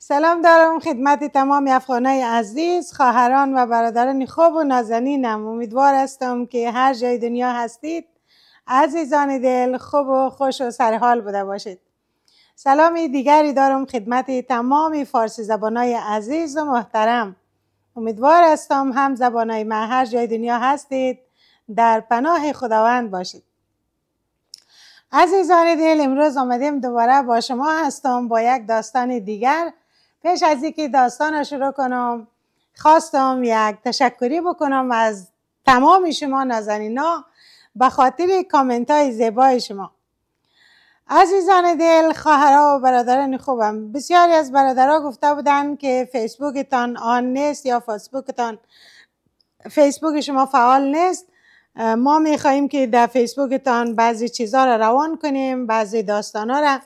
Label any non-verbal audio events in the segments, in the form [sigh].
سلام دارم خدمت تمام افغانای عزیز خواهران و برادران خوب و نازنینم امیدوار هستم که هر جای دنیا هستید عزیزان دل خوب و خوش و سرحال بوده باشید سلام دیگری دارم خدمت تمام فارسی زبانای عزیز و محترم امیدوار هستم هم زبانای من هر جای دنیا هستید در پناه خداوند باشید عزیزان دل امروز آمدیم دوباره با شما هستم با یک داستان دیگر پیش از اینکه داستان رو شروع کنم خواستم یک تشکری بکنم از تمام شما نازنینا به خاطر کامنت های زیبای شما عزیزان دل خواهرها و برادران خوبم بسیاری از برادرها گفته بودن که فیسبوکتان آن نیست یا فیسبوکتان فیسبوک شما فعال نیست ما می که در فیسبوکتان بعضی چیزها رو روان کنیم بعضی ها را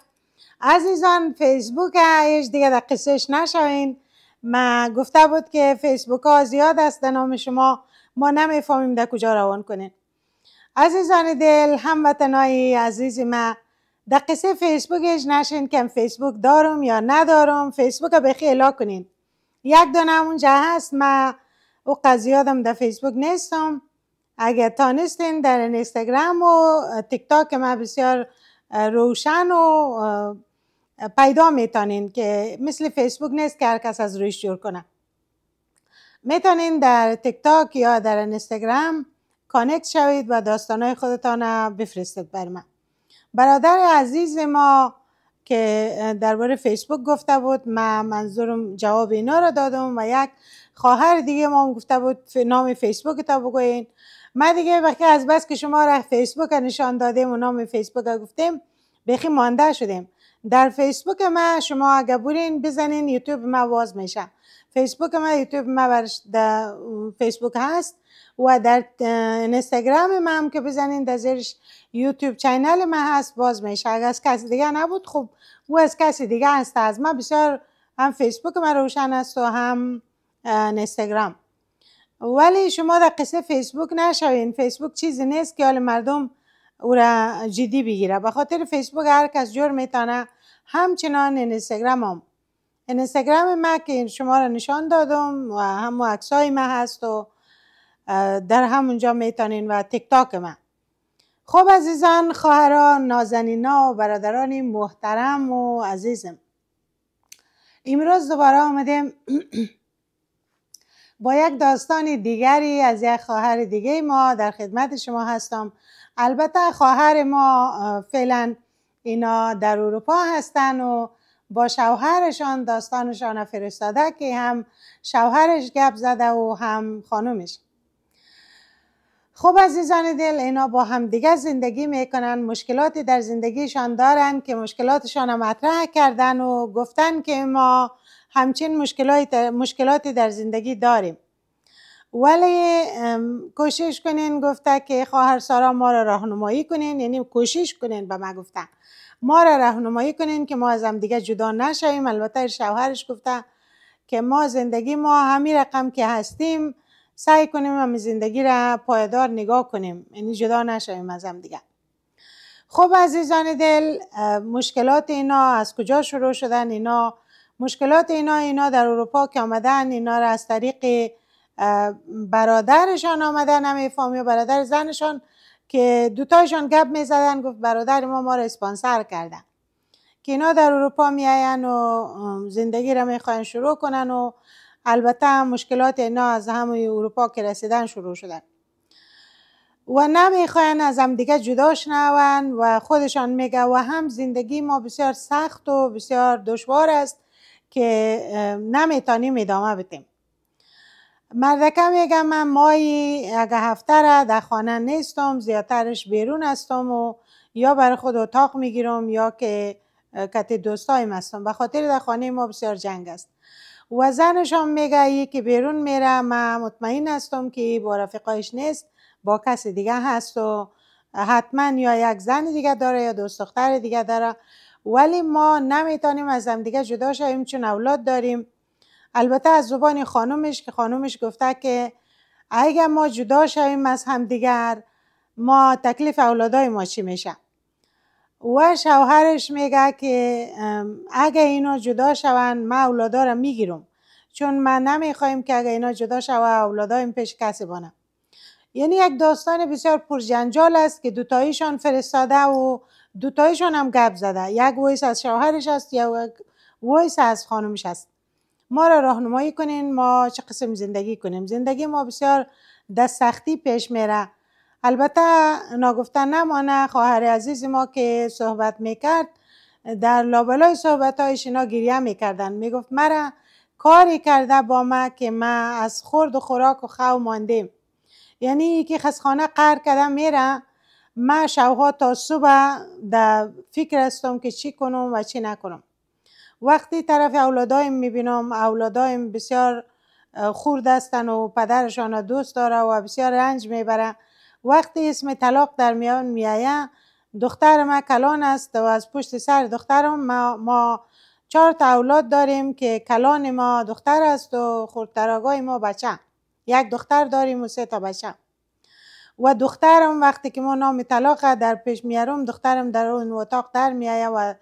عزیزان فیسبوک هیچ دیگه در قصهش نشوین ما گفته بود که فیسبوک ها زیاد است در نام شما ما نمیفهمیم در کجا روان کنین عزیزان دل هموطنای عزیز ما در قصه فیسبوکش نشین که فیسبوک دارم یا ندارم فیسبوک بخی الا کنین یک دانه جه هست ما او قضیادم در فیسبوک نیستم اگر تانستین در اینستاگرام و تیک تاک ما بسیار روشن و پیدا میتونین که مثل فیسبوک نیست که هر کس از رویش جور کنه میتونین در تک تاک یا در انستگرام کانکت شوید و داستانهای خودتان بفرستید بر من برادر عزیز ما که درباره فیسبوک گفته بود من منظورم جواب اینا را دادم و یک خواهر دیگه ما گفته بود نام فیسبوک تا بگوین من دیگه وقتی از بس که شما را فیسبوک نشان دادیم و نام فیسبوک را گفتیم بخی مانده شدیم در فیسبوک ما شما اگه بورین بزنین یوتیوب ما واز میشه فیسبوک ما یوتیوب ما در فیسبوک هست و در اینستاگرام ما هم که بزنین در زیرش یوتیوب چینل ما هست باز میشه اگر از کسی دیگه نبود خب او از کسی دیگه هست از ما بسیار هم فیسبوک ما روشن است و هم اینستاگرام ولی شما در قصه فیسبوک نشوین فیسبوک چیزی نیست که حال مردم او را جدی بگیره به خاطر فیسبوک هر کس جور میتانه همچنان اینستاگرام هم اینستاگرام ما که شما را نشان دادم و همو عکسای ما هست و در همونجا میتانین و تیک تاک ما خب عزیزان خواهران نازنینا و برادران محترم و عزیزم امروز دوباره آمدیم [clears throat] با یک داستان دیگری از یک خواهر دیگه ما در خدمت شما هستم البته خواهر ما فعلا اینا در اروپا هستن و با شوهرشان داستانشان فرستاده که هم شوهرش گپ زده و هم خانومش خب عزیزان دل اینا با هم دیگه زندگی میکنن مشکلاتی در زندگیشان دارن که مشکلاتشان رو مطرح کردن و گفتن که ما همچین مشکلاتی در زندگی داریم ولی کوشش کنین گفته که خواهر سارا ما را راهنمایی کنین یعنی کوشش کنین به ما گفته ما را راهنمایی کنین که ما از هم دیگه جدا نشویم البته شوهرش گفته که ما زندگی ما همی رقم که هستیم سعی کنیم هم زندگی را پایدار نگاه کنیم یعنی جدا نشویم از هم دیگه خب عزیزان دل مشکلات اینا از کجا شروع شدن اینا مشکلات اینا اینا در اروپا که آمدن اینا را از طریق برادرشان آمدن همه و برادر زنشان که دوتایشان گپ زدن گفت برادر ما ما را اسپانسر کردن که اینا در اروپا میاین و زندگی را میخواین شروع کنن و البته هم مشکلات اینا از همه اروپا که رسیدن شروع شدن و نمیخواین از هم دیگه جدا شنون و خودشان میگه و هم زندگی ما بسیار سخت و بسیار دشوار است که نمیتانیم ادامه بتیم مردکه میگم من مایی اگه هفته را در خانه نیستم زیادترش بیرون هستم و یا برای خود اتاق میگیرم یا که کت دوستایم هستم بخاطر خاطر در خانه ما بسیار جنگ است و زنش هم میگه ای که بیرون میره من مطمئن هستم که با رفیقایش نیست با کس دیگه هست و حتما یا یک زن دیگه داره یا دوست دختر دیگه داره ولی ما نمیتونیم از هم دیگه جدا شویم چون اولاد داریم البته از زبان خانومش که خانومش گفته که اگر ما جدا شویم از همدیگر ما تکلیف اولادای ما چی میشه و شوهرش میگه که اگه اینا جدا شون ما اولادا را میگیرم چون من نمیخوایم که اگه اینا جدا شوه اولادایم پیش کسی بانم یعنی یک داستان بسیار پرجنجال است که دوتاییشان فرستاده و دوتاییشان هم گپ زده یک ویس از شوهرش است یا یک ویس از خانمش است ما را راهنمایی کنین ما چه قسم زندگی کنیم زندگی ما بسیار دست سختی پیش میره البته ناگفته نمانه خواهر عزیز ما که صحبت میکرد در لابلای هایش اینا گریه میکردن میگفت مرا کاری کرده با ما که ما از خورد و خوراک و خو ماندیم یعنی که خسخانه قر کرده میره ما شوها تا صبح در فکر استم که چی کنم و چی نکنم وقتی طرف اولادایم میبینم اولادایم بسیار خورد هستن و پدرشان دوست داره و بسیار رنج میبره وقتی اسم طلاق در میان میایه دختر ما کلان است و از پشت سر دخترم ما, ما چهار تا اولاد داریم که کلان ما دختر است و خردتراغای ما بچه یک دختر داریم و سه تا بچه و دخترم وقتی که ما نام طلاق در پیش میارم دخترم در اون اتاق در میایه و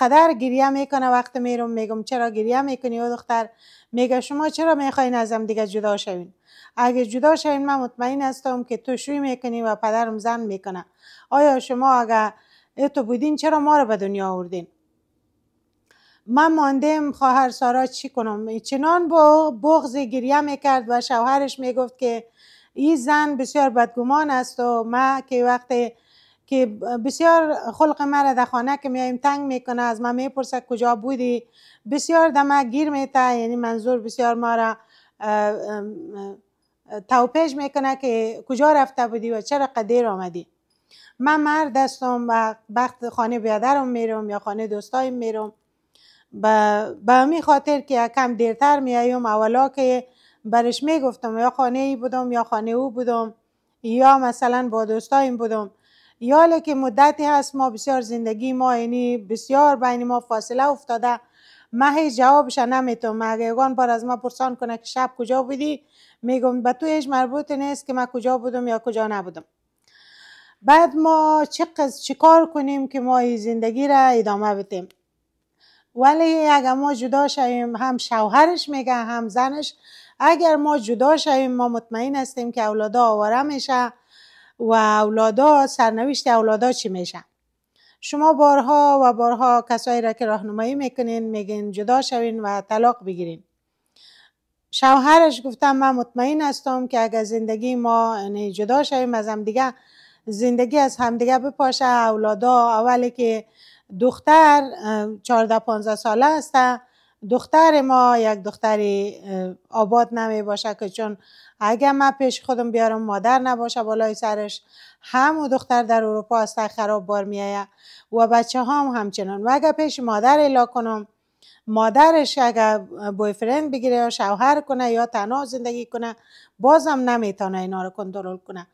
قدر گریه میکنه وقتی میرم میگم چرا گریه میکنی و دختر میگه شما چرا میخواین ازم دیگه جدا شوین اگه جدا شوین من مطمئن هستم که تو شوی میکنی و پدرم زن میکنه آیا شما اگه تو بودین چرا ما رو به دنیا آوردین من ماندم خواهر سارا چی کنم چنان با بغض گریه میکرد و شوهرش میگفت که این زن بسیار بدگمان است و ما که وقتی که بسیار خلق مرا در خانه که میایم تنگ میکنه از ما میپرسه کجا بودی بسیار ما گیر میته یعنی منظور بسیار ما را توپیش میکنه که کجا رفته بودی و چرا قدیر آمدی من مرد هستم و وقت خانه بیادرم میرم یا خانه دوستایم میرم به همین خاطر که کم دیرتر میایم اولا که برش میگفتم یا خانه ای بودم یا خانه او بودم یا مثلا با دوستایم بودم یا که مدتی هست ما بسیار زندگی ما اینی بسیار بین ما فاصله افتاده من هیچ جوابش نمیتونم اگه یکان بار از ما پرسان کنه که شب کجا بودی میگم به تو هیچ مربوط نیست که ما کجا بودم یا کجا نبودم بعد ما چه چیکار کنیم که ما این زندگی را ادامه بدیم ولی اگر ما جدا شویم هم شوهرش میگه هم زنش اگر ما جدا شویم ما مطمئن هستیم که اولادا آواره میشه و اولادا سرنوشت اولادا چی میشه شما بارها و بارها کسایی را که راهنمایی میکنین میگین جدا شوین و طلاق بگیرین شوهرش گفتم من مطمئن هستم که اگر زندگی ما یعنی جدا شویم از هم دیگه زندگی از همدیگه بپاشه اولادا اولی که دختر 14 15 ساله هسته دختر ما یک دختری آباد نمی باشه که چون اگه من پیش خودم بیارم مادر نباشه بالای سرش همو دختر در اروپا از خراب بار آید و بچه هم همچنان و اگه پیش مادر ایلا کنم مادرش اگر بویفرند بگیره یا شوهر کنه یا تنها زندگی کنه بازم نمیتونه اینا رو کنترل کنه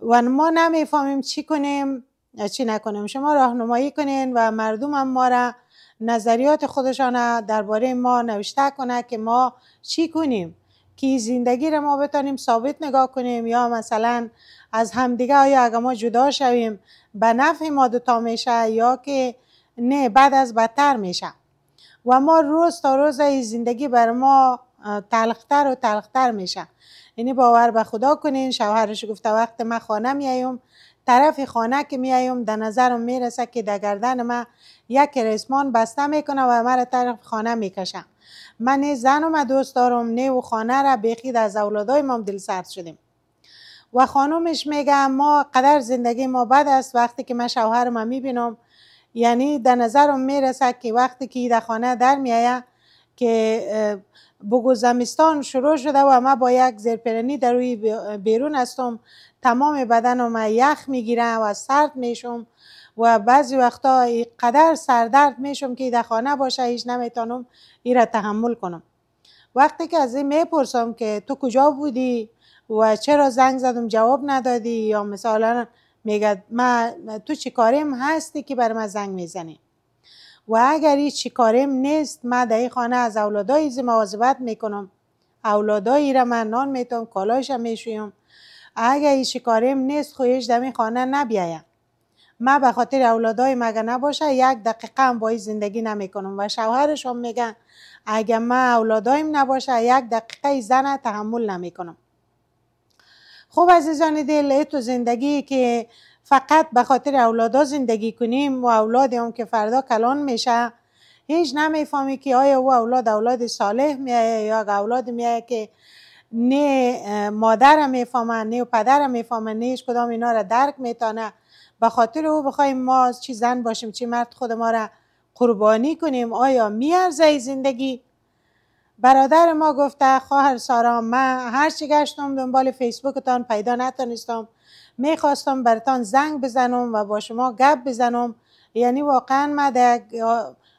و ما نمیفهمیم چی کنیم چی نکنیم شما راهنمایی کنین و مردم هم ما را نظریات خودشان درباره ما نوشته کنه که ما چی کنیم که زندگی رو ما بتانیم ثابت نگاه کنیم یا مثلا از همدیگه آیا اگر ما جدا شویم به نفع ما دوتا میشه یا که نه بعد از بدتر میشه و ما روز تا روز زندگی بر ما تلختر و تلختر میشه یعنی باور به خدا کنین شوهرش گفته وقت من خانه میایم طرف خانه که میایم در نظرم میرسه که در گردن من یک رسمان بسته میکنه و مرا طرف خانه میکشم من زن و دوست دارم نه و خانه را بخید از اولادای ما دل سرد شدیم و خانومش میگه ما قدر زندگی ما بد است وقتی که من ما میبینم یعنی در نظرم میرسه که وقتی که در خانه در میایه که بگو زمستان شروع شده و ما با یک زیرپرنی در روی بیرون هستم تمام ما یخ میگیره و سرد میشم و بعضی وقتا قدر سردرد میشم که در خانه باشه هیچ نمیتونم این را تحمل کنم وقتی که از این میپرسم که تو کجا بودی و چرا زنگ زدم جواب ندادی یا مثلا میگه ما تو چی هستی که بر من زنگ میزنی و اگر این چی کاریم نیست من در خانه از اولادای زی مواظبت میکنم اولادای را من نان میتونم کالایش میشویم اگر این چی کاریم نیست خویش در خانه نبیایم ما به خاطر اولادای مگه نباشه یک دقیقه هم با زندگی نمیکنم و هم میگن اگه ما اولادایم نباشه یک دقیقه زن تحمل نمیکنم خوب عزیزان دل تو زندگی که فقط به خاطر اولادا زندگی کنیم و اولاد هم که فردا کلان میشه هیچ نمیفهمی که آیا او اولاد اولاد صالح میه یا اولاد میه که نه مادر میفهمه نه پدر میفهمه نه هیچ کدام اینا را درک میتانه به خاطر او بخوایم ما چی زن باشیم چی مرد خود ما را قربانی کنیم آیا میارزه زندگی برادر ما گفته خواهر سارا من هر چی گشتم دنبال فیسبوکتان پیدا نتونستم میخواستم برتان زنگ بزنم و با شما گپ بزنم یعنی واقعا من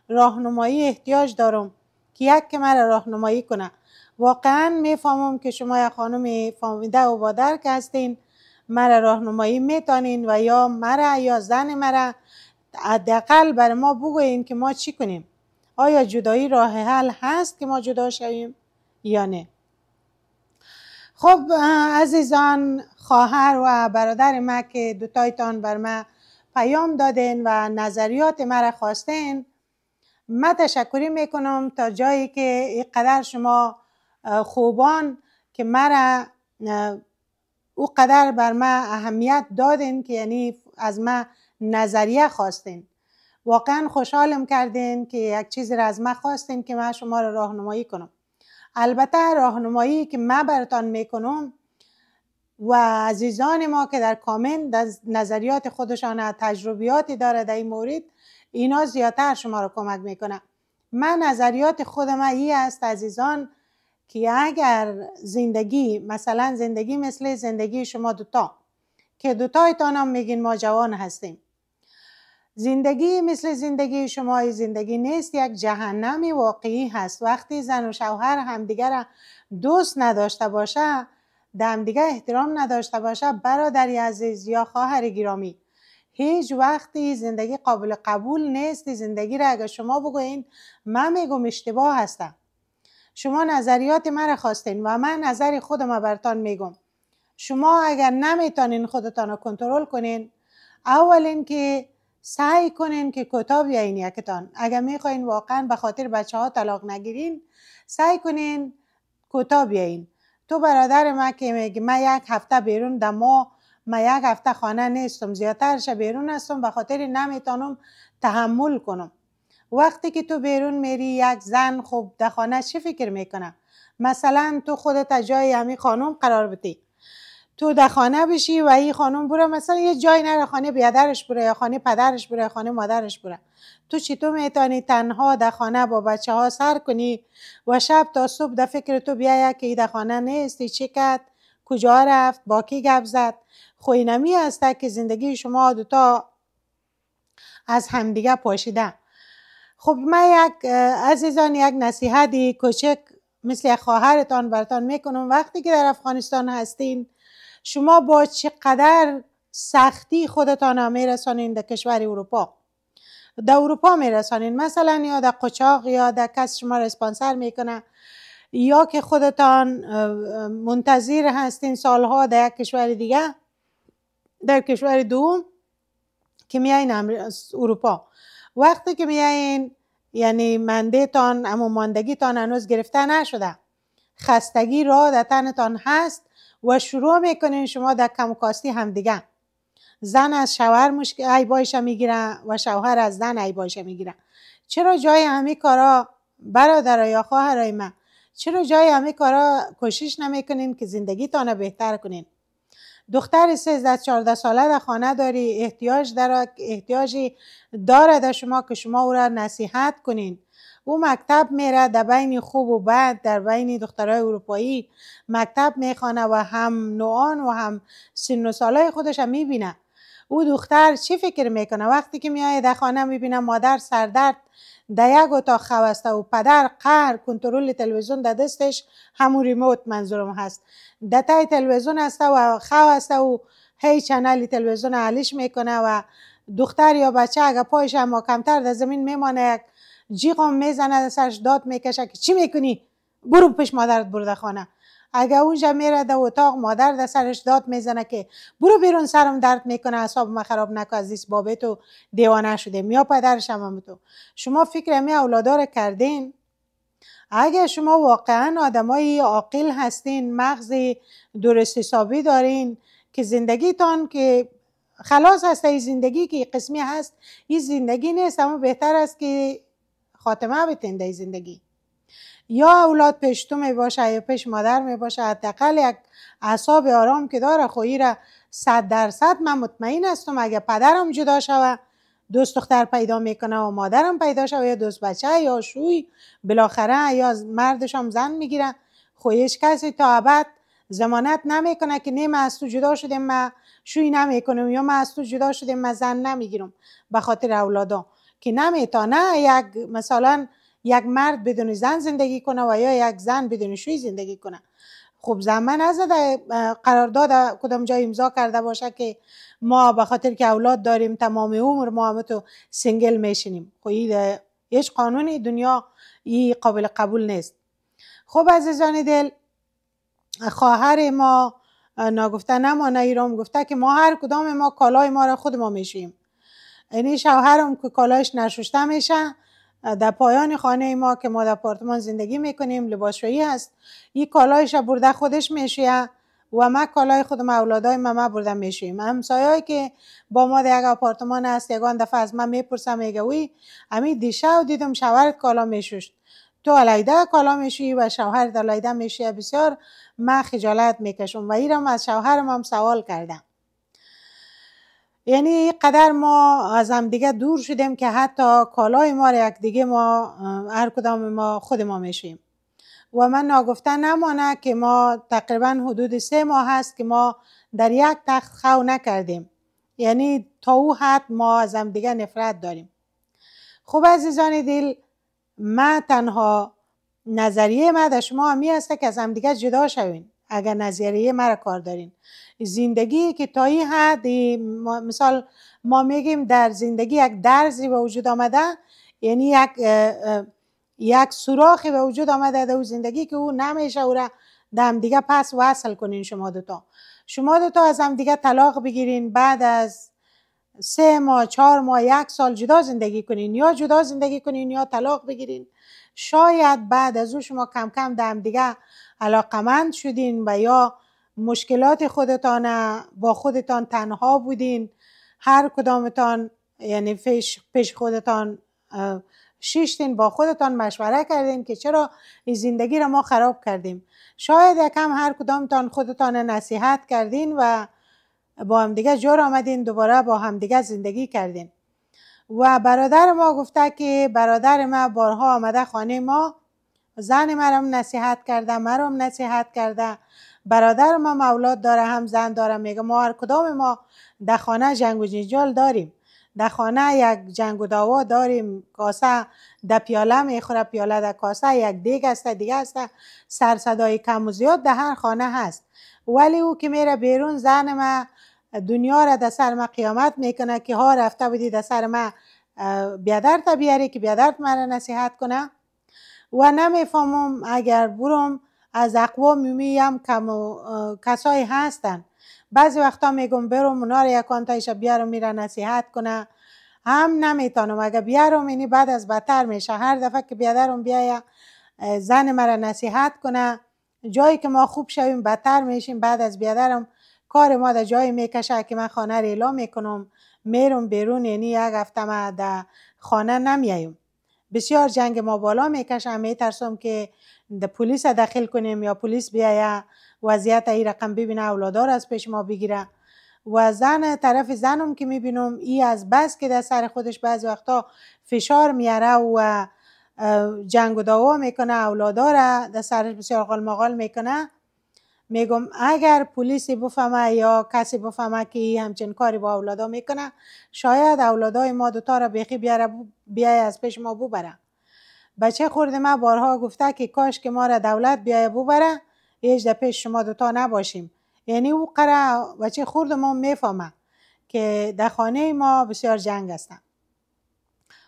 راهنمایی احتیاج دارم که یک که مرا راهنمایی کنه واقعا میفهمم که شما یک خانم فامیده و بادرک هستین مرا راهنمایی میتانین و یا مرا یا زن مرا حداقل بر ما بگویین که ما چی کنیم آیا جدایی راه حل هست که ما جدا شویم یا نه خب عزیزان خواهر و برادر ما که دوتایتان بر ما پیام دادین و نظریات مرا خواستین من تشکری میکنم تا جایی که اینقدر شما خوبان که مرا او قدر بر ما اهمیت دادین که یعنی از ما نظریه خواستین واقعا خوشحالم کردین که یک چیزی را از ما خواستین که من شما را راهنمایی کنم البته راهنمایی که من براتان میکنم و عزیزان ما که در کامنت نظریات خودشان تجربیاتی داره در این مورد اینا زیادتر شما را کمک میکنه من نظریات خودم ای است عزیزان که اگر زندگی مثلا زندگی مثل زندگی شما دوتا که دوتایتان هم میگین ما جوان هستیم زندگی مثل زندگی شما زندگی نیست یک جهنم واقعی هست وقتی زن و شوهر همدیگر دوست نداشته باشه دمدیگه احترام نداشته باشه برادری عزیز یا خواهر گرامی هیچ وقتی زندگی قابل قبول نیست زندگی را اگر شما بگوین من میگم اشتباه هستم شما نظریات مرا خواستین و من نظر خودم را برتان میگم شما اگر نمیتونین خودتان رو کنترل کنین اول اینکه سعی کنین که کتاب بیاین یکتان اگر میخواین واقعا به خاطر بچه ها طلاق نگیرین سعی کنین کتاب بیاین تو برادر ما که میگه من یک هفته بیرون دما ما یک هفته خانه نیستم زیادتر بیرون هستم به خاطر نمیتونم تحمل کنم وقتی که تو بیرون میری یک زن خب در خانه چی فکر میکنه مثلا تو خودت جای همی خانم قرار بدی تو در خانه بشی و این خانم بره مثلا یه جای نره خانه بیادرش بره یا خانه پدرش بره خانه مادرش بره تو چی تو میتانی تنها در خانه با بچه ها سر کنی و شب تا صبح در فکر تو بیایی که در خانه نیستی چی کرد کجا رفت با کی گپ زد خوینمی خب هسته که زندگی شما دوتا از همدیگه پاشیده خب من یک عزیزان یک نصیحتی کوچک مثل خواهرتان برتان میکنم وقتی که در افغانستان هستین شما با چقدر سختی خودتان می میرسانین در کشور اروپا در اروپا میرسانین مثلا یا در قچاق یا در کس شما را اسپانسر میکنه یا که خودتان منتظر هستین سالها در یک کشور دیگه در کشور دوم که میایین اروپا وقتی که بیاین یعنی تان، اما تان هنوز گرفته نشده خستگی را در تان هست و شروع میکنین شما در کم و کاستی هم دیگه زن از شوهر مشکل عیبایش میگیره و شوهر از زن عیبایش میگیره چرا جای همه کارا برادر یا خواهرای من چرا جای همه کارا کوشش نمیکنین که زندگیتان بهتر کنین دختر 13 14 ساله در خانه داری احتیاج در احتیاجی دارد شما که شما او را نصیحت کنین او مکتب میره در بین خوب و بد در بین دخترای اروپایی مکتب میخوانه و هم نوعان و هم سن و سالای خودش هم میبینه او دختر چی فکر میکنه وقتی که میایه در خانه میبینه مادر سردرد در یک اتاق خواسته و پدر قهر کنترل تلویزیون در دستش همون ریموت منظورم هست در تای تلویزیون هسته و خواسته و هی چنل تلویزیون علیش میکنه و دختر یا بچه اگه پایش هم کمتر در زمین میمانه یک جیغم میزنه سرش داد میکشه که چی میکنی برو پیش مادرت برده خانه اگه اونجا میره در اتاق مادر در سرش داد میزنه که برو بیرون سرم درد میکنه اعصاب ما خراب نکن از بابه تو دیوانه شده میا پدرش هم تو شما فکر می اولادار کردین اگه شما واقعا آدمای عاقل هستین مغز درست حسابی دارین که زندگیتان که خلاص هست این زندگی که قسمی هست این زندگی نیست اما بهتر است که خاتمه بتین در زندگی یا اولاد پشتو می باشه یا پش مادر می باشه حداقل یک اعصاب آرام که داره خویی خب را صد درصد من مطمئن هستم اگه پدرم جدا شوه دوست دختر پیدا میکنه و مادرم پیدا شوه یا دوست بچه یا شوی بالاخره یا مردش هم زن میگیره خویش خب کسی تا ابد زمانت نمیکنه که نه من از تو جدا شدیم من شوی نمیکنم یا من از تو جدا شدیم من زن نمیگیرم به خاطر اولادا که نمیتونه یک مثلا یک مرد بدون زن زندگی کنه و یا یک زن بدون شوی زندگی کنه خب زمان نزده قرارداد کدام جای امضا کرده باشه که ما به خاطر که اولاد داریم تمام عمر ما هم تو سنگل میشینیم خب هیچ قانونی دنیا ای قابل قبول نیست خب عزیزان دل خواهر ما ناگفته نمانه ایرام گفته که ما هر کدام ما کالای ما را خود ما میشیم یعنی شوهرم که کالایش نشوشته میشه در پایان خانه ما که ما در آپارتمان زندگی میکنیم لباسشویی هست این کالایش برده خودش میشه و ما کالای ما اولادای ما ما برده میشیم همسایه‌ای که با ما در یک آپارتمان هست یگان دفعه از من میپرسم میگه وی همین و دیدم شوهرت کالا میشوشت تو علایده کالا میشی و شوهر علایده میشی بسیار من خجالت میکشم و ایرم از شوهرم هم سوال کردم یعنی قدر ما از همدیگه دور شدیم که حتی کالای ما را یک دیگه ما هر کدام ما خود ما میشیم و من ناگفته نمانه که ما تقریبا حدود سه ماه هست که ما در یک تخت خو نکردیم یعنی تا او حد ما از هم دیگه نفرت داریم خب عزیزان دل ما تنها نظریه ما در شما همی هسته که از هم دیگه جدا شوین اگر نظریه مرا کار دارین زندگی که تا این حد مثال ما میگیم در زندگی یک درزی به وجود آمده یعنی یک یک سوراخی به وجود آمده در زندگی که او نمیشه او را در دیگه پس وصل کنین شما دوتا شما دوتا از هم دیگه طلاق بگیرین بعد از سه ماه چهار ماه یک سال جدا زندگی کنین یا جدا زندگی کنین یا طلاق بگیرین شاید بعد از او شما کم کم در دیگه علاقمند شدین و یا مشکلات خودتان با خودتان تنها بودین هر کدامتان یعنی پیش خودتان شیشتین با خودتان مشوره کردین که چرا این زندگی را ما خراب کردیم شاید یکم هر کدامتان خودتان نصیحت کردین و با همدیگه جور آمدین دوباره با همدیگه زندگی کردین و برادر ما گفته که برادر ما بارها آمده خانه ما زن مرم نصیحت کرده مرم نصیحت کرده برادر ما اولاد داره هم زن داره میگه ما هر کدام ما در خانه جنگ و جنجال داریم در خانه یک جنگ و داوا داریم کاسه در پیاله میخوره پیاله در کاسه یک دیگ است دیگه است سر صدای کم و زیاد در هر خانه هست ولی او که میره بیرون زن ما دنیا را در سر ما قیامت میکنه که ها رفته بودی در سر ما بیادرت بیاری که بیادرت مرا نصیحت کنه و نمیفهمم اگر بروم از اقوام میمیم کم کسایی هستن بعضی وقتا میگم برم اونا رو یک رو بیارم میره نصیحت کنه هم نمیتونم اگر بیارم اینی بعد از بتر میشه هر دفعه که بیادرم بیایه زن مرا نصیحت کنه جایی که ما خوب شویم بدتر میشیم بعد از بیادرم کار ما در جایی میکشه که من خانه رو اعلام میکنم میرم بیرون یعنی یک هفته ما در خانه نمیایم بسیار جنگ ما بالا میکش همه ترسم که پلیس داخل کنیم یا پلیس بیایه وضعیت ای رقم ببینه اولادار از پیش ما بگیره و زن طرف زنم که میبینم ای از بس که در سر خودش بعضی وقتا فشار میاره و جنگ و دعوا میکنه اولاداره در سرش بسیار غالمغال میکنه میگم اگر پلیسی بفهمه یا کسی بفهمه که همچین کاری با اولادا میکنه شاید اولادای ما دوتا را بیخی بیاره بیای از پیش ما ببره بچه خورد ما بارها گفته که کاش که ما را دولت بیای ببره هیچ در پیش شما دوتا نباشیم یعنی او قره بچه خورد ما میفهمه که در خانه ما بسیار جنگ هستن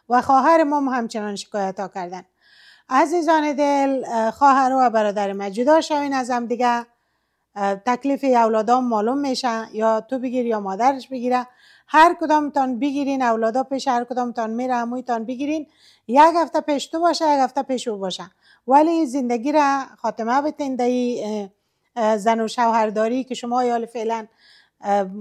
و خواهر ما همچنان شکایت ها کردن عزیزان دل خواهر و برادر ما جدا شوین از هم دیگه تکلیف اولادام معلوم میشن یا تو بگیر یا مادرش بگیره هر کدامتان بگیرین اولادا پیش هر کدامتان میره تان بگیرین یک هفته پیش تو باشه یک هفته پیش او باشه ولی زندگی را خاتمه بتین دهی زن و شوهرداری که شما یال فعلا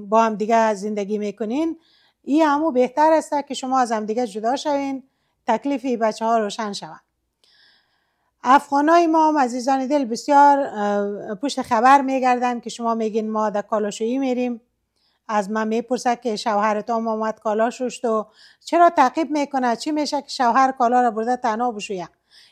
با هم دیگه زندگی میکنین این همو بهتر است که شما از هم دیگه جدا شوین تکلیف بچه ها روشن شوند افغانای ما هم عزیزان دل بسیار پشت خبر میگردن که شما میگین ما در کالاشویی میریم از من میپرسد که شوهرت هم آمد کالا شوشت و چرا تعقیب میکنه چی میشه که شوهر کالا را برده تنها بشویه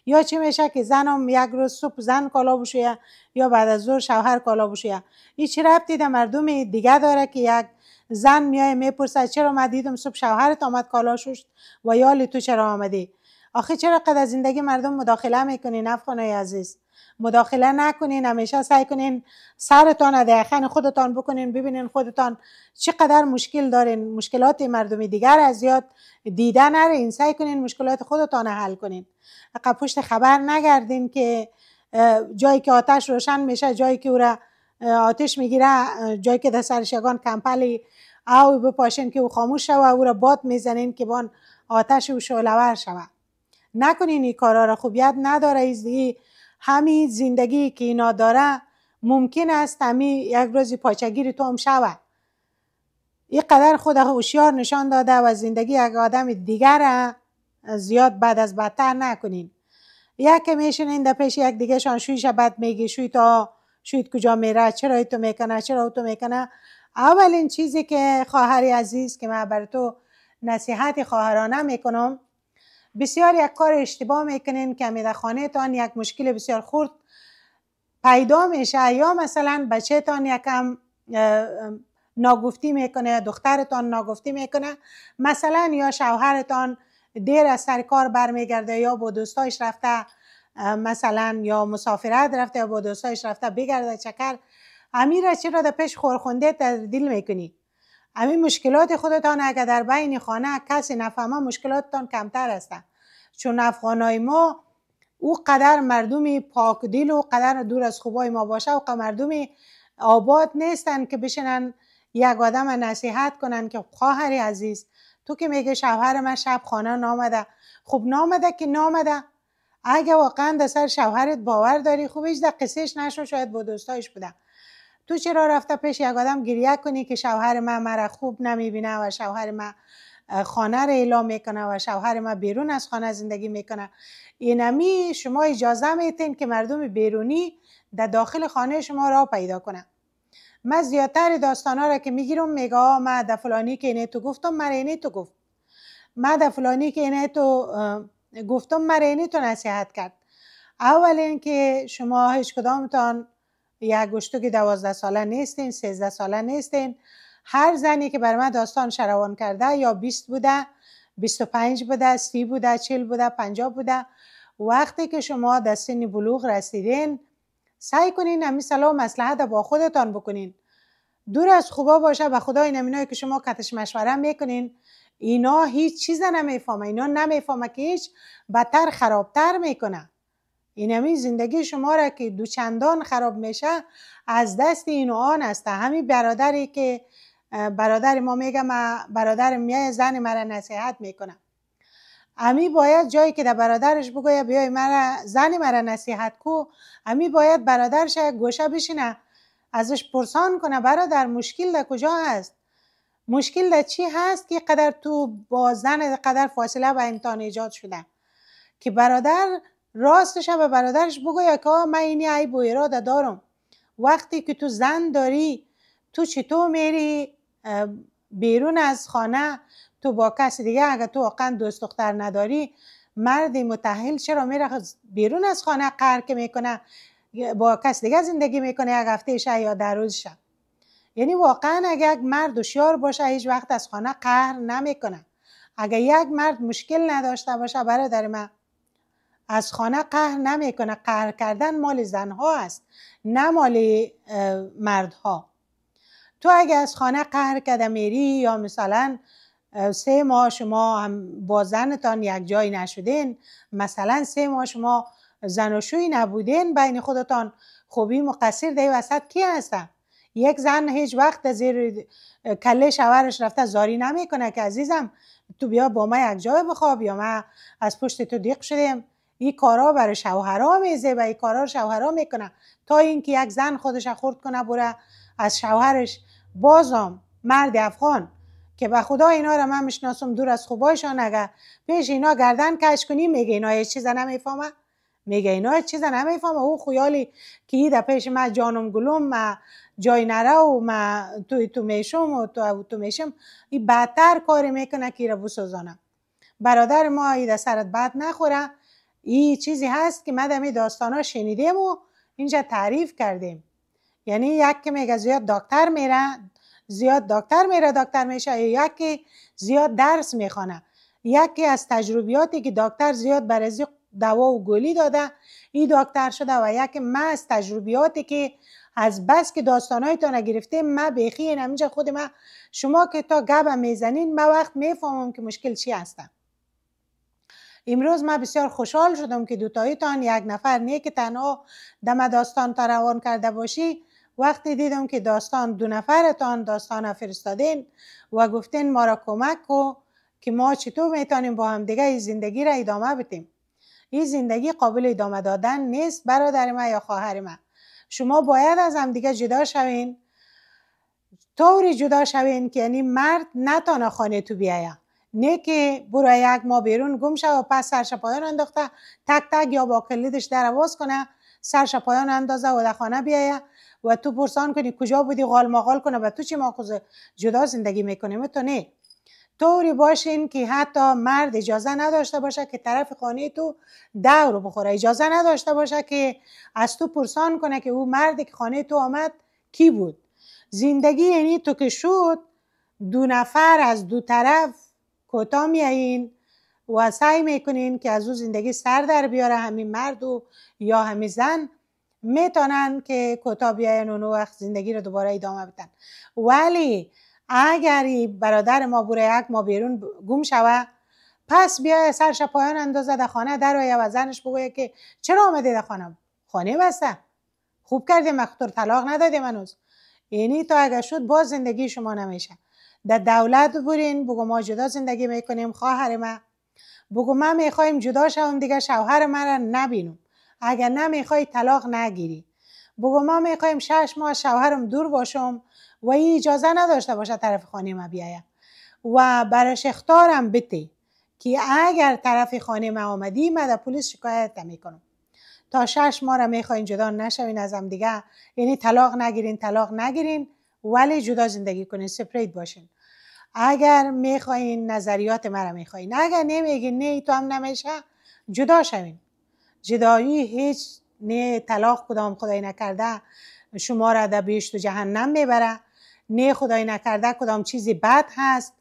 یا چی میشه که زنم یک روز صبح زن کالا بشویه یا بعد از ظهر شوهر کالا بشویه این چی ربطی در مردم دیگه داره که یک زن میای میپرسه چرا من دیدم صبح شوهرت آمد کالا شوشت و یال تو چرا آمدی آخه چرا قدر از زندگی مردم مداخله میکنین افغانای عزیز مداخله نکنین همیشه سعی کنین سرتان از خن خودتان بکنین ببینین خودتان چقدر مشکل دارین مشکلات مردمی دیگر از یاد دیده این سعی کنین مشکلات خودتان حل کنین پشت خبر نگردین که جایی که آتش روشن میشه جایی که او را آتش میگیره جایی که در سرشگان کمپلی او بپاشین که او خاموش و او را باد میزنین که بان آتش او شعلور شود نکنین این کارا را خوبیت نداره از همین زندگی که اینا داره ممکن است همی یک روزی پاچگیری تو هم شود این قدر خود هوشیار نشان داده و زندگی یک آدم دیگر زیاد بعد از بدتر نکنین یک که میشن این پیش یک دیگه شان شویش بد میگی شوی تا شوید کجا میره چرا تو میکنه چرا تو میکنه اولین چیزی که خواهری عزیز که من بر تو نصیحت خواهرانه میکنم بسیار یک کار اشتباه میکنین که امیده خانه تان یک مشکل بسیار خورد پیدا میشه یا مثلا بچه تان یکم ناگفتی میکنه دخترتان ناگفتی میکنه مثلا یا شوهرتان دیر از سر کار برمیگرده یا با دوستایش رفته مثلا یا مسافرت رفته یا با دوستایش رفته بگرده چکر امیر چرا در پیش خورخونده دل میکنی همین مشکلات خودتان اگر در بین خانه کسی نفهمه مشکلاتتان کمتر هستن چون افغانای ما او قدر مردمی پاک دیل و قدر دور از خوبای ما باشه و مردمی آباد نیستن که بشنن یک آدم نصیحت کنن که خواهر عزیز تو که میگه شوهر من شب خانه نامده خب نامده که نامده اگه واقعا در سر شوهرت باور داری خوب هیچ در قصهش نشو شاید با دوستایش بودن تو چرا رفته پیش یک آدم گریه کنی که شوهر من مرا خوب نمیبینه و شوهر من خانه را اعلام میکنه و شوهر ما بیرون از خانه زندگی میکنه اینمی شما اجازه میتین که مردم بیرونی در داخل خانه شما را پیدا کنه من زیادتر ها را که میگیرم میگه ما در فلانی که اینه تو گفتم من تو گفت ما در فلانی که اینه تو گفتم من اینه تو نصیحت کرد اول اینکه شما هیچ کدامتان یک گشتو که دوازده ساله نیستین سیزده ساله نیستین هر زنی که بر من داستان شروان کرده یا 20 بوده 25 بوده 30 بوده 40 بوده 50 بوده وقتی که شما در سن بلوغ رسیدین سعی کنین همین سلام مسلحت با خودتان بکنین دور از خوبا باشه به خدا این که شما کتش مشوره میکنین اینا هیچ چیز نمیفهمه اینا نمیفهمه که هیچ بدتر خرابتر میکنه این همین زندگی شما را که دوچندان خراب میشه از دست این آن است همین برادری که برادر ما میگه ما برادر میای زن مرا نصیحت میکنه امی باید جایی که در برادرش بگویه بیای مرا زن مرا نصیحت کو امی باید برادرش گوشه بشینه ازش پرسان کنه برادر مشکل در کجا هست مشکل در چی هست که قدر تو با زن قدر فاصله و امتحان ایجاد شده که برادر راستش به برادرش بگویه که من اینی عیب و دارم وقتی که تو زن داری تو تو میری بیرون از خانه تو با کسی دیگه اگه تو واقعا دوست دختر نداری مردی متحل چرا میره بیرون از خانه قهر که میکنه با کسی دیگه زندگی میکنه یک هفته شه یا در روز شه یعنی واقعا اگر یک مرد هوشیار باشه هیچ وقت از خانه قهر نمیکنه اگر یک مرد مشکل نداشته باشه برادر من از خانه قهر نمیکنه قهر کردن مال زنها است نه مال مردها تو اگه از خانه قهر میری یا مثلا سه ماه شما هم با زنتان یک جایی نشدین مثلا سه ماه شما شوی نبودین بین خودتان خوبی مقصر دی وسط کی هستن یک زن هیچ وقت زیر کله شوهرش رفته زاری نمیکنه که عزیزم تو بیا با ما یک جای بخواب یا ما از پشت تو دیق شدیم این کارا برای شوهرا میزه و این کارا شوهرام میکنه تا اینکه یک زن خودش خورد کنه بره از شوهرش بازم مرد افغان که به خدا اینا را من میشناسم دور از خوبایشان اگر پیش اینا گردن کش کنی میگه اینا هیچ چیز نمیفهمه میگه اینا هیچ چیز نمیفهمه او خیالی که در پیش ما جانم گلوم ما جای نره و ما توی تو میشم و تو تو میشم این بدتر کار میکنه که را بسوزانه برادر ما در سرت بد نخوره این چیزی هست که ما دمی داستانا شنیدیم و اینجا تعریف کردیم یعنی یک که میگه زیاد دکتر میره زیاد دکتر میره دکتر میشه یکی زیاد درس میخونه یکی از تجربیاتی که دکتر زیاد برای دوا و گلی داده این دکتر شده و یکی من از تجربیاتی که از بس که تو نگرفته ما بیخی همینجا خود ما شما که تا گبه میزنین ما وقت میفهمم که مشکل چی هستم امروز ما بسیار خوشحال شدم که تان یک نفر نه که تنها دم داستان تا روان کرده باشی وقتی دیدم که داستان دو نفرتان داستان فرستادین و گفتین ما را کمک کو که ما چطور میتونیم با هم دیگه زندگی را ادامه بدیم این زندگی قابل ادامه دادن نیست برادر من یا خواهر من شما باید از هم دیگه جدا شوین طوری جدا شوین که یعنی مرد نتانه خانه تو بیایه نه که برای یک ما بیرون گم شو و پس سرش پایان انداخته تک تک یا با کلیدش در کنه سرش پایان اندازه و در خانه بیایه و تو پرسان کنی کجا بودی غال مغال کنه و تو چی خود جدا زندگی میکنیم تو نه طوری باشین که حتی مرد اجازه نداشته باشه که طرف خانه تو دور رو بخوره اجازه نداشته باشه که از تو پرسان کنه که او مردی که خانه تو آمد کی بود زندگی یعنی تو که شد دو نفر از دو طرف می میایین و سعی میکنین که از او زندگی سر در بیاره همین مرد و یا همین زن میتونن که کتا بیاین اون وقت زندگی رو دوباره ادامه بدن ولی اگر برادر ما بوره یک ما بیرون گم شوه پس بیای سرش پایان اندازه در خانه در و زنش بگویه که چرا آمده در خانه بسته خوب کردیم مختور طلاق نداده منوز اینی تا اگر شد باز زندگی شما نمیشه در دولت بورین بگو ما جدا زندگی میکنیم خواهر ما بگو ما میخوایم جدا شوم دیگه شوهر را نبینم اگر نمیخوای طلاق نگیری بگو ما میخوایم شش ماه شوهرم دور باشم و این اجازه نداشته باشه طرف خانه ما بیایم و براش اختارم بتی که اگر طرف خانه ما آمدی ما در پلیس شکایت میکنم تا شش ماه را میخواین جدا نشوین از هم دیگه یعنی طلاق نگیرین طلاق نگیرین ولی جدا زندگی کنین سپریت باشین اگر میخواین نظریات مرا میخواین اگر نمیگین نه تو نمیشه جدا شوین جدایی هیچ نه طلاق کدام خدای نکرده شما را در بیشت و جهنم میبره نه خدای نکرده کدام چیزی بد هست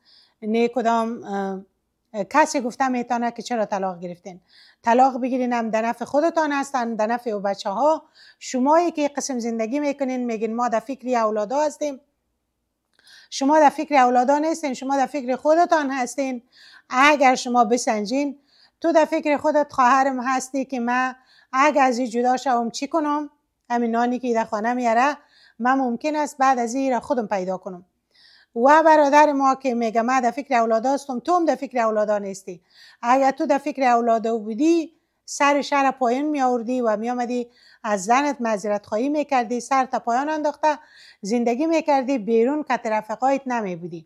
نه کدام کسی گفته میتانه که چرا طلاق گرفتین طلاق بگیرین هم در نفع خودتان هستن در نفع و بچه ها شمایی که قسم زندگی میکنین میگین ما در فکری اولادا هستیم شما در فکر اولادا نیستین شما در فکر خودتان هستین اگر شما بسنجین تو در فکر خودت خواهرم هستی که من اگه از این جدا شوم چی کنم همین نانی که در خانه میاره من ممکن است بعد از این را خودم پیدا کنم و برادر ما که میگه من در فکر اولاد هستم تو هم در فکر اولادا نیستی اگر تو در فکر اولادا بودی سر شهر پایین می آوردی و می آمدی از زنت مذیرت خواهی می کردی سر تا پایان انداخته زندگی می کردی بیرون که رفقایت نمی بودی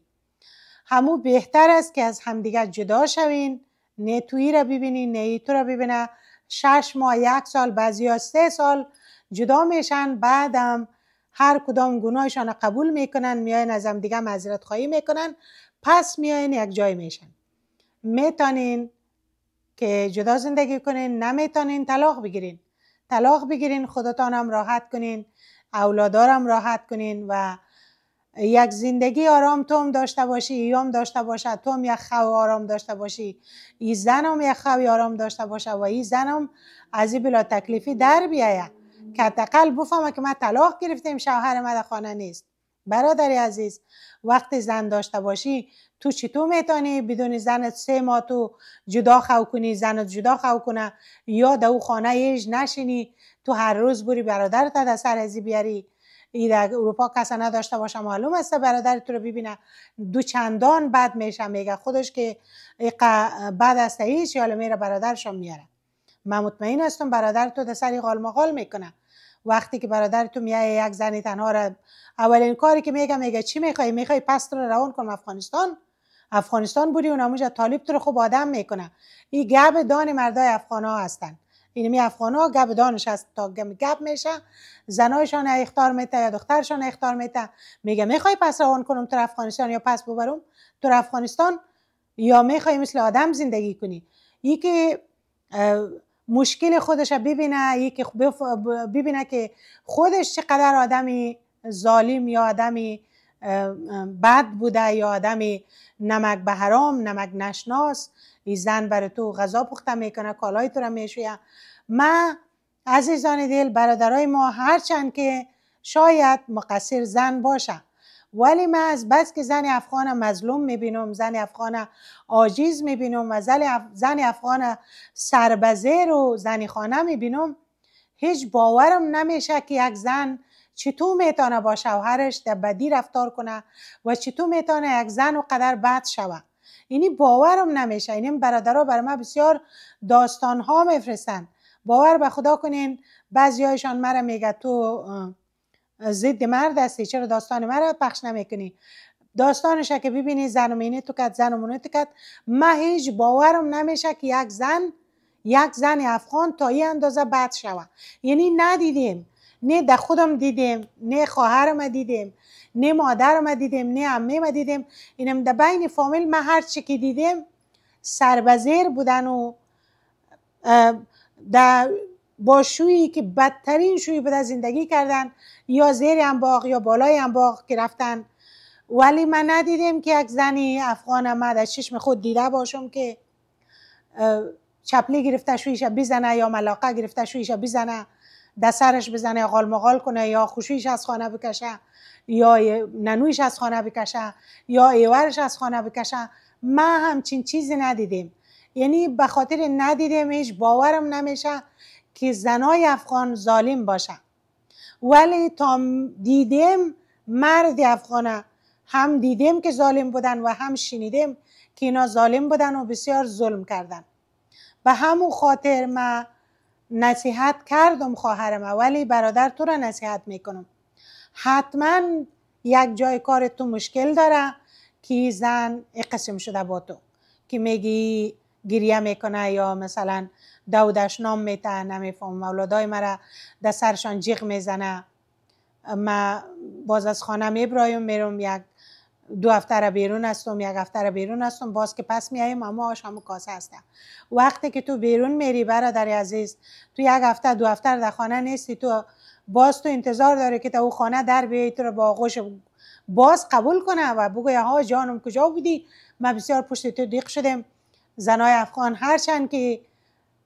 همو بهتر است که از همدیگر جدا شوین نیتویی را ببینی تو را ببینه شش ماه یک سال بعضی ها سه سال جدا میشن بعدم هر کدام گناهشان را قبول میکنن میاین از هم دیگه معذرت خواهی میکنن پس میاین یک جای میشن میتانین که جدا زندگی کنین نمیتانین طلاق بگیرین طلاق بگیرین خودتان هم راحت کنین اولادارم راحت کنین و یک زندگی آرام توم داشته باشی ایام داشته باشد توم یک خو آرام داشته باشی ای زنم یک خو آرام داشته باشه و ای زنم از این بلا تکلیفی در بیایه که حداقل بفهمه که ما طلاق گرفتیم شوهر در خانه نیست برادر عزیز وقتی زن داشته باشی تو چی تو میتونی بدون زنت سه ماه تو جدا خو کنی زنت جدا خو کنه یا در او خانه ایش نشینی تو هر روز بری برادرت در سر ازی بیاری ای اروپا کسا نداشته باشه معلوم است برادر تو رو ببینه دو چندان بد میشه میگه خودش که بد است هیچ حالا میره برادرشون میاره من مطمئن هستم برادر تو در سری غالمغال میکنه وقتی که برادر تو میای یک زنی تنها را اولین کاری که میگه میگه چی میخوای میخوای پس رو روان کنم افغانستان افغانستان بودی اون طالب تو رو خوب آدم میکنه این گب دان مردای افغان هستن اینمی یعنی ها گب دانش است تا گب میشه زنایشان اختار میته یا دخترشان اختار میته میگه میخوای پس روان کنم تو افغانستان یا پس ببرم تو افغانستان یا میخوای مثل آدم زندگی کنی یکی مشکل خودش ببینه یکی ببینه که خودش چقدر آدمی ظالم یا آدمی بد بوده یا آدمی نمک به حرام نمک نشناس ای زن برای تو غذا پخته میکنه کالای تو را میشویه ما عزیزان دل برادرای ما هرچند که شاید مقصر زن باشه ولی من از بس که زن افغان مظلوم میبینم زن افغان آجیز میبینم و زن افغان سربزه رو زنی خانه میبینم هیچ باورم نمیشه که یک زن چطور میتونه با شوهرش در بدی رفتار کنه و چطور میتونه یک زن و قدر بد شوه اینی باورم نمیشه یعنی برادرا بر ما بسیار داستان ها میفرستن باور به خدا کنین بعضی هایشان مرا میگه تو ضد مرد هستی چرا داستان مرا پخش نمیکنی داستانش که ببینی زن مینه تو کد زن تو کد من هیچ باورم نمیشه که یک زن یک زن افغان تا این اندازه بد شوه یعنی ندیدیم نه در خودم دیدیم نه خواهرم دیدیم نه مادر ما دیدم نه امه ما دیدم اینم در بین فامیل ما هر چی که دیدم سربزیر بودن و در با شویی که بدترین شویی بوده زندگی کردن یا زیر باغ یا بالای انباغ که رفتن ولی من ندیدم که یک زنی افغان ما در چشم خود دیده باشم که چپلی گرفته شویش بیزنه یا ملاقه گرفته شویش بیزنه سرش بزنه غالمغال مغال کنه یا خوشویش از خانه بکشه یا ننویش از خانه بکشه یا ایورش از خانه بکشه ما همچین چیزی ندیدیم یعنی به خاطر ندیدیم هیچ باورم نمیشه که زنای افغان ظالم باشه ولی تا دیدیم مرد افغانه هم دیدیم که ظالم بودن و هم شنیدیم که اینا ظالم بودن و بسیار ظلم کردن به همون خاطر ما نصیحت کردم خواهرم ولی برادر تو را نصیحت میکنم حتما یک جای کار تو مشکل داره که زن قسم شده با تو که میگی گریه میکنه یا مثلا دودش نام میتنه نمیفهم مولادای مرا در سرشان جیغ میزنه ما باز از خانه میبرایم میرم یک دو هفته را بیرون هستم یک هفته را بیرون هستم باز که پس میایم اما آش کاسه هستم وقتی که تو بیرون میری برادر عزیز تو یک هفته دو هفته در خانه نیستی تو باز تو انتظار داره که تو خانه در بیای تو رو با آغوش باز قبول کنه و بگوی ها جانم کجا بودی ما بسیار پشت تو دیق شدیم زنای افغان هرچند که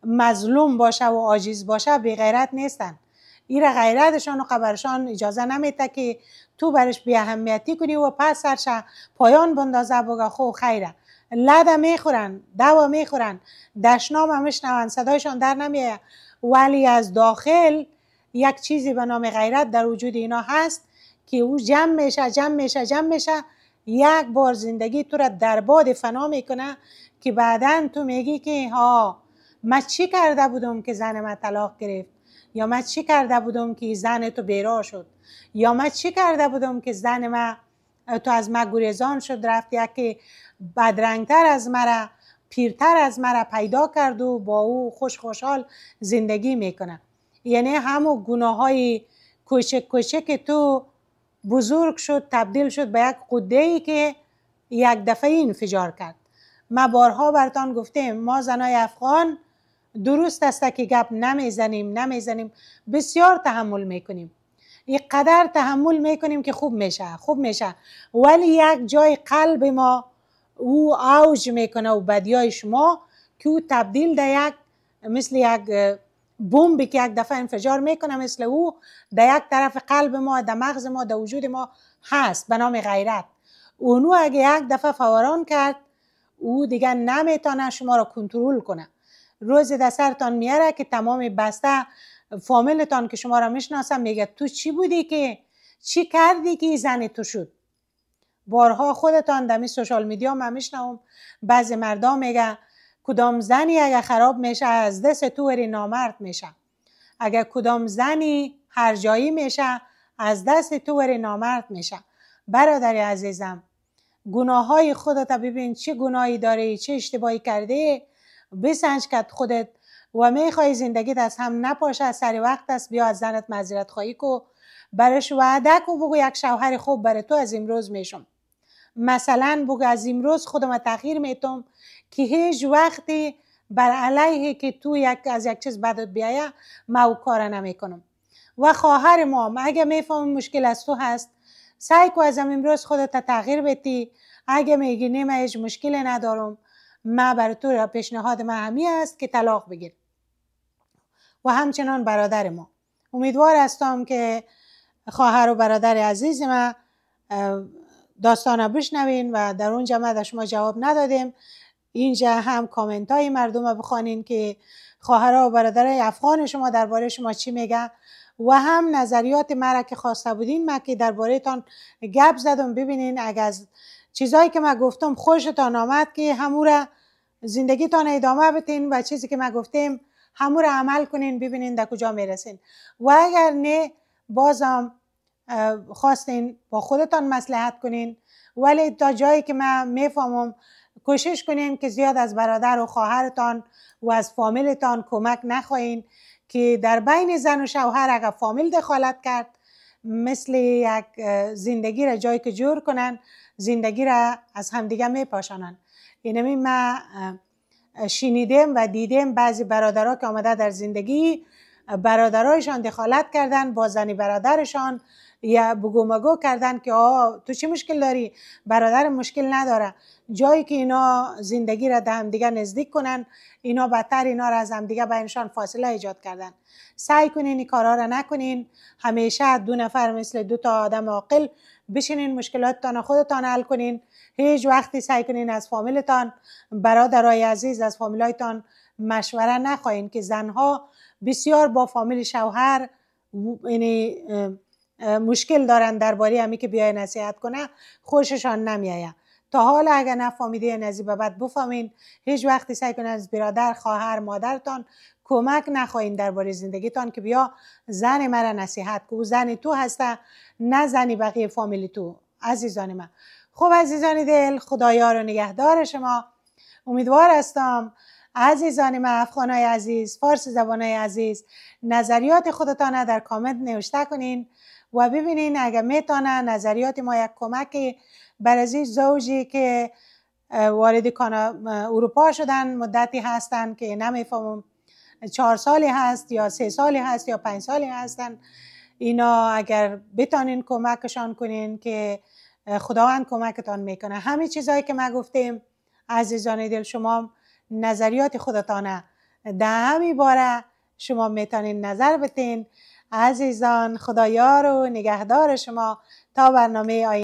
مظلوم باشه و عاجز باشه بی غیرت نیستن ایره غیرتشان و قبرشان اجازه نمیده که تو برش بی اهمیتی کنی و پس سرش پایان بندازه بگه خو خیره لده میخورن دوا میخورن دشنام همش میشنون صدایشان در نمیه ولی از داخل یک چیزی به نام غیرت در وجود اینا هست که او جمع میشه جمع میشه جمع میشه یک بار زندگی تو را در باد فنا میکنه که بعدا تو میگی که ها من چی کرده بودم که زن ما طلاق گرفت یا من چی کرده بودم که زن تو بیرا شد یا من چی کرده بودم که زن ما تو از من گریزان شد رفت یکی بدرنگتر از مرا پیرتر از مرا پیدا کرد و با او خوش خوشحال زندگی میکنه یعنی همو گناه های کوچک کوچک تو بزرگ شد تبدیل شد به یک قده ای که یک دفعه انفجار کرد ما بارها برتان گفتیم ما زنای افغان درست است که گپ نمیزنیم نمیزنیم بسیار تحمل میکنیم یه قدر تحمل میکنیم که خوب میشه خوب میشه ولی یک جای قلب ما او اوج میکنه و بدیای شما که او تبدیل در یک مثل یک بمبی که یک دفعه انفجار میکنه مثل او در یک طرف قلب ما در مغز ما در وجود ما هست به نام غیرت اونو اگه یک دفعه فوران کرد او دیگه نمیتونه شما را کنترل کنه روز دسرتان میاره که تمام بسته فامیلتان که شما را میشناسم میگه تو چی بودی که چی کردی که زن تو شد بارها خودتان دمی سوشال میدیا من میشنوم بعضی مردم میگه کدام زنی اگر خراب میشه از دست تو وری نامرد میشه اگر کدام زنی هر جایی میشه از دست تو وری نامرد میشه برادر عزیزم گناه های خودت ببین چه گناهی داری چه اشتباهی کرده بسنج کرد خودت و میخوای زندگیت از هم نپاشه سری وقت است بیا از زنت مذیرت خواهی کو برش وعده کو بگو یک شوهر خوب برای تو از امروز میشم مثلا بگو از امروز خودم تغییر میتم که هیچ وقتی بر علیه که تو یک از یک چیز بدت بیایه ما او کار نمیکنم و خواهر ما اگه میفهم مشکل از تو هست سعی کو از امروز خودت تغییر بتی اگه میگی نه من هیچ ندارم ما بر تو پیشنهاد ما همی است که طلاق بگیر و همچنان برادر ما امیدوار هستم که خواهر و برادر عزیز ما داستان بشنوین و در اونجا ما در شما جواب ندادیم اینجا هم کامنت های مردم رو بخوانین که خواهرها و برادر افغان شما درباره شما چی میگن و هم نظریات مرا که خواسته بودین ما که درباره تان گپ زدم ببینین اگر از چیزایی که ما گفتم خوشتان آمد که همورا زندگیتان ادامه بتین و چیزی که ما گفتیم همورا عمل کنین ببینین در کجا میرسین و اگر نه بازم خواستین با خودتان مسلحت کنین ولی تا جایی که من میفهمم کوشش کنین که زیاد از برادر و خواهرتان و از فامیلتان کمک نخواهین که در بین زن و شوهر اگر فامیل دخالت کرد مثل یک زندگی را جایی که جور کنن زندگی را از همدیگه یعنی می پاشانن اینمی ما شنیدیم و دیدیم بعضی برادرها که آمده در زندگی برادرایشان دخالت کردن با زنی برادرشان یا بگو مگو کردن که آه تو چی مشکل داری برادر مشکل نداره جایی که اینا زندگی را به همدیگه نزدیک کنن اینا بدتر اینا را از همدیگه بینشان فاصله ایجاد کردن سعی کنین این کارا را نکنین همیشه دو نفر مثل دو تا آدم عاقل بشینین مشکلاتتان خودتان حل کنین هیچ وقتی سعی کنین از فامیلتان برادرای عزیز از فامیلایتان مشوره نخواهین که زنها بسیار با فامیل شوهر یعنی مشکل دارن درباره همی که بیای نصیحت کنه خوششان نمیاد. تا حال اگر نفهمیده این از بفهمین هیچ وقتی سعی کنید از برادر خواهر مادرتان کمک نخواهین درباره زندگیتان که بیا زن مرا نصیحت کو زن تو هسته نه زنی بقیه فامیل تو عزیزان من خب عزیزان دل خدایا رو نگهدار شما امیدوار هستم عزیزان من افغانای عزیز فارس زبانای عزیز نظریات خودتان در کامنت نوشته کنین و ببینین اگر میتونه نظریات ما یک کمکی این زوجی که وارد اروپا شدن مدتی هستن که نمیفهمم چهار سالی هست یا سه سالی هست یا پنج سالی هستن اینا اگر بتانین کمکشان کنین که خداوند کمکتان میکنه همه چیزهایی که ما گفتیم عزیزان دل شما نظریات خودتانه در همی باره شما میتونین نظر بتین عزیزان خدایار و نگهدار شما تا برنامه آینده